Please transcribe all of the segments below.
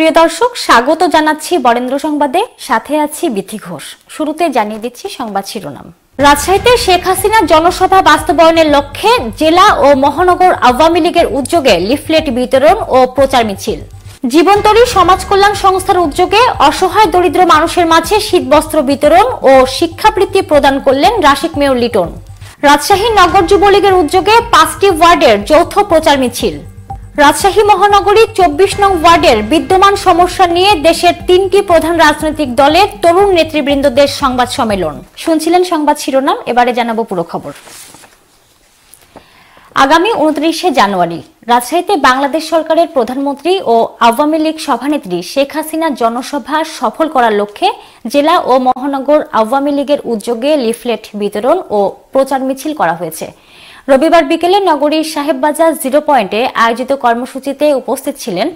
প্রিয় দর্শক স্বাগত জানাচ্ছি বরেন্দ্র সংবাদে সাথে আছি বিথি ঘোষ শুরুতে জানিয়ে দিচ্ছি সংবাদ শিরোনাম রাজশাহীতে শেখ হাসিনা জনসভা বাস্তবায়নের লক্ষ্যে জেলা ও মহানগর আওয়ামী লীগের উদ্যোগে লিফলেট বিতরণ ও প্রচার মিছিল জীবনতরী সমাজ কল্যাণ সংস্থার উদ্যোগে অসহায় দরিদ্র মানুষের মাঝে শীতবস্ত্র বিতরণ ও শিক্ষাবৃত্তি প্রদান করলেন রাশিক মেয়র লিটন রাজশাহী নগর যুবলীগের উদ্যোগে পাঁচটি ওয়ার্ডের যৌথ প্রচার মিছিল রাজশাহী মহানগরী চব্বিশ নং ওয়ার্ডের বিদ্যমান সমস্যা নিয়ে দেশের তিনটি প্রধান রাজনৈতিক দলের তরুণ নেতৃবৃন্দদের সংবাদ সম্মেলন শুনছিলেন সংবাদ শিরোনাম এবারে জানাবো পুরো খবর আগামী উনত্রিশে জানুয়ারি রাজশাহীতে বাংলাদেশ সরকারের প্রধানমন্ত্রী ও আওয়ামী লীগ সভানেত্রী শেখ হাসিনা জনসভা সফল করার লক্ষ্যে জেলা ও মহানগর আওয়ামী লীগের উদ্যোগে লিফলেট বিতরণ ও প্রচার মিছিল করা হয়েছে রবিবার বিকেলে নগরীর সাহেববাজার জিরো পয়েন্টে আয়োজিত কর্মসূচিতে উপস্থিত ছিলেন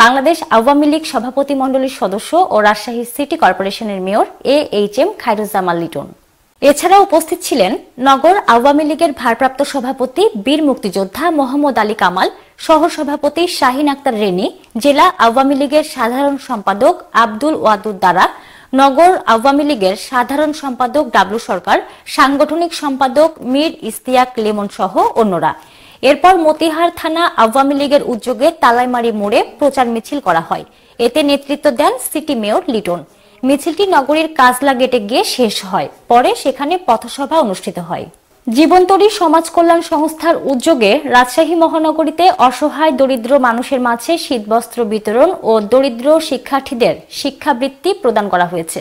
বাংলাদেশ আওয়ামী লীগ সভাপতি সভাপতিমণ্ডলীর সদস্য ও রাজশাহী সিটি কর্পোরেশনের mayor A H M Khairuzzaman Liton এছাড়া উপস্থিত ছিলেন নগর আওয়ামী লীগের ভারপ্রাপ্ত সভাপতি বীর মুক্তিযোদ্ধা মোহাম্মদ আলী কামাল সহসভাপতি শাহিন আক্তার রেনি জেলা আওয়ামী লীগের সাধারণ সম্পাদক আব্দুল ওয়াদুদ্দারা নগর আওয়ামী লীগের সাধারণ সম্পাদক ডাবলু সরকার সাংগঠনিক সম্পাদক মীর ইস্তিয়াক লেমন সহ অন্যরা এরপর মতিহার থানা আওয়ামী লীগের উদ্যোগে তালাইমারি মোড়ে প্রচার মিছিল করা হয় এতে নেতৃত্ব দেন সিটি মেয়র লিটন মিছিলটি নগরীর কাজলা গেটে গিয়ে শেষ হয় পরে সেখানে পথসভা অনুষ্ঠিত হয় জীবনতরী সমাজ কল্যাণ সংস্থার উদ্যোগে রাজশাহী মহানগরীতে অসহায় দরিদ্র মানুষের মাঝে শীতবস্ত্র বিতরণ ও দরিদ্র শিক্ষার্থীদের শিক্ষাবৃত্তি প্রদান করা হয়েছে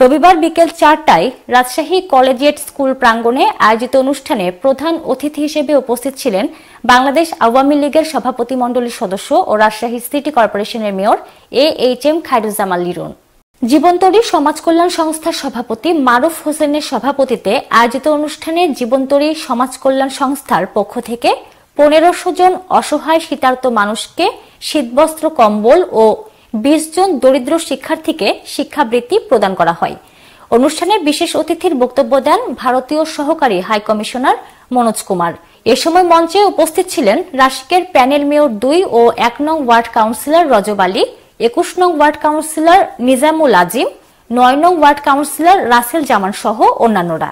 রবিবার বিকেল চারটায় রাজশাহী কলেজিয়েট স্কুল প্রাঙ্গণে আয়োজিত অনুষ্ঠানে প্রধান অতিথি হিসেবে উপস্থিত ছিলেন বাংলাদেশ আওয়ামী লীগের সভাপতিমণ্ডলীর সদস্য ও রাজশাহী সিটি কর্পোরেশনের mayor A H M Khairuzzaman Liton জীবনতরী সমাজ কল্যাণ সংস্থার সভাপতি মারুফ হোসেনের সভাপতিতে আয়োজিত অনুষ্ঠানে জীবনতরী সমাজ কল্যাণ সংস্থার পক্ষ থেকে পনেরোশো জন অসহায় শীতার্ত মানুষকে শীতবস্ত্র কম্বল ও বিশ জন দরিদ্র শিক্ষার্থীকে শিক্ষাবৃত্তি প্রদান করা হয় অনুষ্ঠানে বিশেষ অতিথির বক্তব্য দেন ভারতীয় সহকারী হাই কমিশনার মনোজ কুমার এ সময় মঞ্চে উপস্থিত ছিলেন রাশিকের প্যানেল মেয়র দুই ও এক নং ওয়ার্ড কাউন্সিলর রজব আলী একুশ নং ওয়ার্ড কাউন্সিলর নিজামুল আজিম নয় নং ওয়ার্ড কাউন্সিলর রাসেল জামান সহ অন্যান্যরা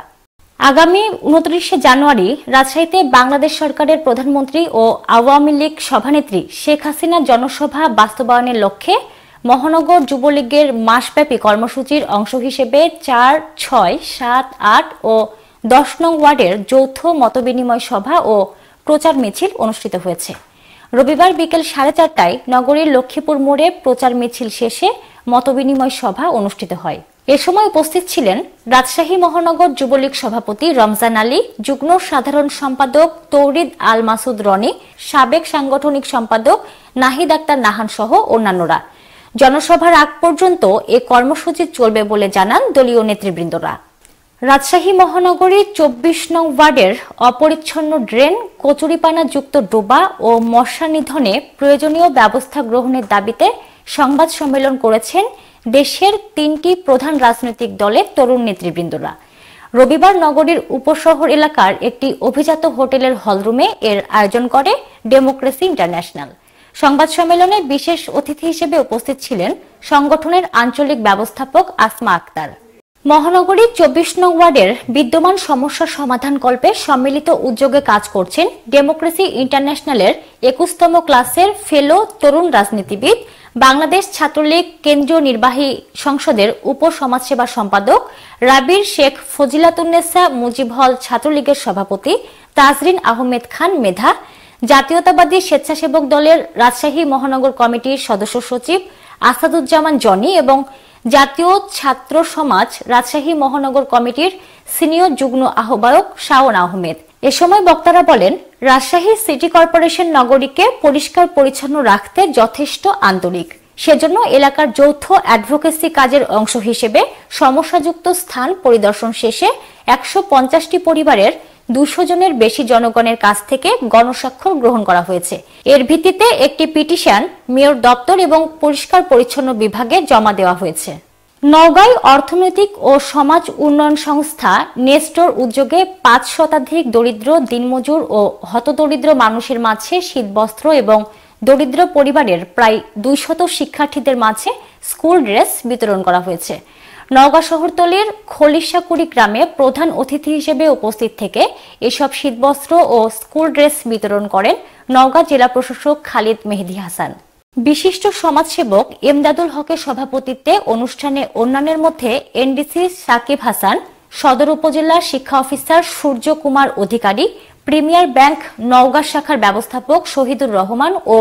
আগামী উনত্রিশে জানুয়ারি রাজশাহীতে বাংলাদেশ সরকারের প্রধানমন্ত্রী ও আওয়ামী লীগ সভানেত্রী শেখ হাসিনার জনসভা বাস্তবায়নের লক্ষ্যে মহানগর যুবলীগের মাসব্যাপী কর্মসূচির অংশ হিসেবে চার ছয় সাত আট ও দশ নং ওয়ার্ডের যৌথ মতবিনিময় সভা ও প্রচার মিছিল অনুষ্ঠিত হয়েছে রবিবার বিকেল সাড়ে চারটায় নগরীর লক্ষ্মীপুর মোড়ে প্রচার মিছিল শেষে মতবিনিময় সভা অনুষ্ঠিত হয় এ সময় উপস্থিত ছিলেন রাজশাহী মহানগর যুবলীগ সভাপতি রমজান আলী যুগ্ম সাধারণ সম্পাদক তৌরিদ আল মাসুদ রনি সাবেক সাংগঠনিক সম্পাদক নাহিদ আক্তার নাহান সহ অন্যান্যরা জনসভার আগ পর্যন্ত এ কর্মসূচি চলবে বলে জানান দলীয় নেতৃবৃন্দরা রাজশাহী মহানগরী চব্বিশ নং ওয়ার্ডের অপরিচ্ছন্ন ড্রেন কচুরিপানা যুক্ত ডোবা ও মশা নিধনে প্রয়োজনীয় ব্যবস্থা গ্রহণের দাবিতে সংবাদ সম্মেলন করেছেন দেশের তিনটি প্রধান রাজনৈতিক দলের তরুণ নেতৃবৃন্দরা রবিবার নগরীর উপশহর এলাকার একটি অভিজাত হোটেলের হলরুমে এর আয়োজন করে ডেমোক্রেসি ইন্টারন্যাশনাল সংবাদ সম্মেলনে বিশেষ অতিথি হিসেবে উপস্থিত ছিলেন সংগঠনের আঞ্চলিক ব্যবস্থাপক আসমা আক্তার মহানগরীর চব্বিশ নং ওয়ার্ডের বিদ্যমান সমস্যা সমাধান কল্পে সম্মিলিত উদ্যোগে কাজ করছেন ডেমোক্রেসি ইন্টারন্যাশনালের একুশতম ক্লাসের ফেলো তরুণ রাজনীতিবিদ বাংলাদেশ ছাত্রলীগ কেন্দ্রীয় নির্বাহী সংসদের উপ সমাজসেবা সম্পাদক রাবির শেখ ফজিলাতুন্নেসা মুজিব হল ছাত্রলীগের সভাপতি তাজরিন আহমেদ খান মেধা জাতীয়তাবাদী স্বেচ্ছাসেবক দলের রাজশাহী মহানগর কমিটির সদস্য সচিব আসাদুজ্জামান জনি এবং জাতীয় ছাত্র সমাজ রাজশাহী মহানগর কমিটির সিনিয়র যুগ্ম আহ্বায়ক শাওন আহমেদ এ সময় বক্তারা বলেন রাজশাহী সিটি কর্পোরেশন নগরীকে পরিষ্কার পরিচ্ছন্ন রাখতে যথেষ্ট আন্তরিক সেজন্য এলাকার যৌথ অ্যাডভোকেসি কাজের অংশ হিসেবে সমস্যাযুক্ত স্থান পরিদর্শন শেষে একশো পরিবারের দুশো জনের বেশি জনগণের কাছ থেকে গণস্বাক্ষর গ্রহণ করা হয়েছে এর ভিত্তিতে একটি পিটিশন মেয়র দপ্তর এবং পরিষ্কার পরিচ্ছন্ন বিভাগে জমা দেওয়া হয়েছে নওগাঁয় অর্থনৈতিক ও সমাজ উন্নয়ন সংস্থা নেস্টোর উদ্যোগে পাঁচ শতাধিক দরিদ্র দিনমজুর ও হতদরিদ্র মানুষের মাঝে শীতবস্ত্র এবং দরিদ্র পরিবারের প্রায় দুইশত শিক্ষার্থীদের মাঝে স্কুল ড্রেস বিতরণ করা হয়েছে নওগাঁ শহরতলির খলিশাকুড়ি গ্রামে প্রধান অতিথি হিসেবে উপস্থিত থেকে এসব শীতবস্ত্র ও স্কুল ড্রেস বিতরণ করেন নওগাঁ জেলা প্রশাসক খালিদ মেহেদি হাসান বিশিষ্ট সমাজসেবক এমদাদুল হকের সভাপতিত্বে অনুষ্ঠানে অন্যান্যের মধ্যে এনডিসি সাকিব হাসান সদর উপজেলা শিক্ষা officer Surya Kumar Adhikari premier bank Naogaon শাখার ব্যবস্থাপক শহীদুর রহমান ও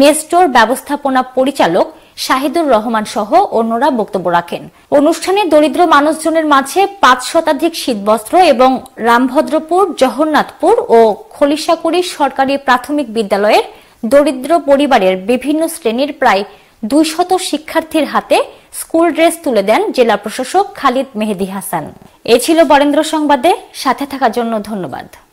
নেস্টোর ব্যবস্থাপনা পরিচালক শাহিদুর রহমান সহ অন্যরা বক্তব্য রাখেন অনুষ্ঠানে দরিদ্র মানুষজনের মাঝে পাঁচ শতাধিক শীতবস্ত্র এবং রামভদ্রপুর জগন্নাথপুর ও খলিশাকুড়ি সরকারি প্রাথমিক বিদ্যালয়ের দরিদ্র পরিবারের বিভিন্ন শ্রেণীর প্রায় দুইশত শিক্ষার্থীর হাতে স্কুল ড্রেস তুলে দেন জেলা প্রশাসক খালিদ মেহেদি হাসান এ ছিল বরেন্দ্র সংবাদে সাথে থাকার জন্য ধন্যবাদ